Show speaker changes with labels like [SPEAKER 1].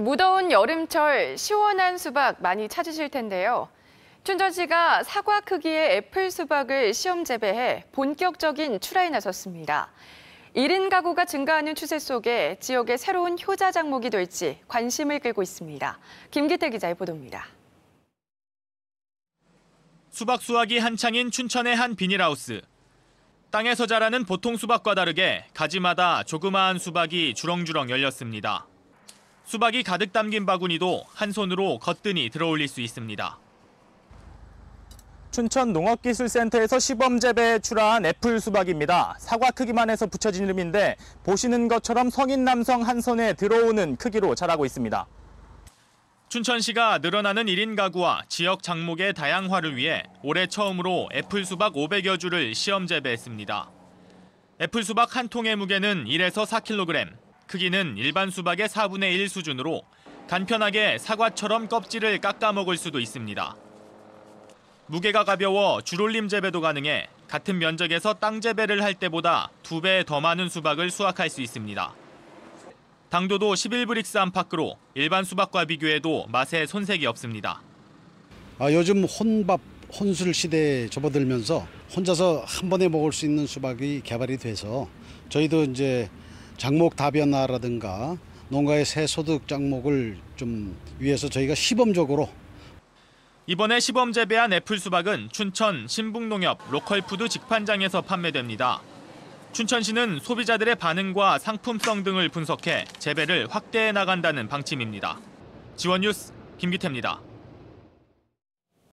[SPEAKER 1] 무더운 여름철 시원한 수박 많이 찾으실 텐데요. 춘전시가 사과 크기의 애플 수박을 시험 재배해 본격적인 출하에 나섰습니다. 1인 가구가 증가하는 추세 속에 지역의 새로운 효자 작목이 될지 관심을 끌고 있습니다. 김기태 기자의 보도입니다.
[SPEAKER 2] 수박 수확이 한창인 춘천의 한 비닐하우스. 땅에서 자라는 보통 수박과 다르게 가지마다 조그마한 수박이 주렁주렁 열렸습니다. 수박이 가득 담긴 바구니도 한 손으로 거뜬히 들어올릴 수 있습니다. 춘천농업기술센터에서 시범 재배에 출하한 애플 수박입니다. 사과 크기만 해서 붙여진 이름인데 보시는 것처럼 성인 남성 한 손에 들어오는 크기로 자라고 있습니다. 춘천시가 늘어나는 1인 가구와 지역 작목의 다양화를 위해 올해 처음으로 애플 수박 500여 주를 시험 재배했습니다. 애플 수박 한 통의 무게는 1에서 4kg, 크기는 일반 수박의 4분의 1 수준으로 간편하게 사과처럼 껍질을 깎아 먹을 수도 있습니다. 무게가 가벼워 줄올림 재배도 가능해 같은 면적에서 땅 재배를 할 때보다 두 배 더 많은 수박을 수확할 수 있습니다. 당도도 11브릭스 안팎으로 일반 수박과 비교해도 맛에 손색이 없습니다. 아,
[SPEAKER 3] 요즘 혼밥 혼술 시대에 접어들면서 혼자서 한 번에 먹을 수 있는 수박이 개발이 돼서 저희도 이제 작목 다변화라든가 농가의 새 소득 작목을 좀 위해서 저희가 시범적으로
[SPEAKER 2] 이번에 시범 재배한 애플 수박은 춘천 신북농협 로컬푸드 직판장에서 판매됩니다. 춘천시는 소비자들의 반응과 상품성 등을 분석해 재배를 확대해 나간다는 방침입니다. 지원 뉴스 김기태입니다.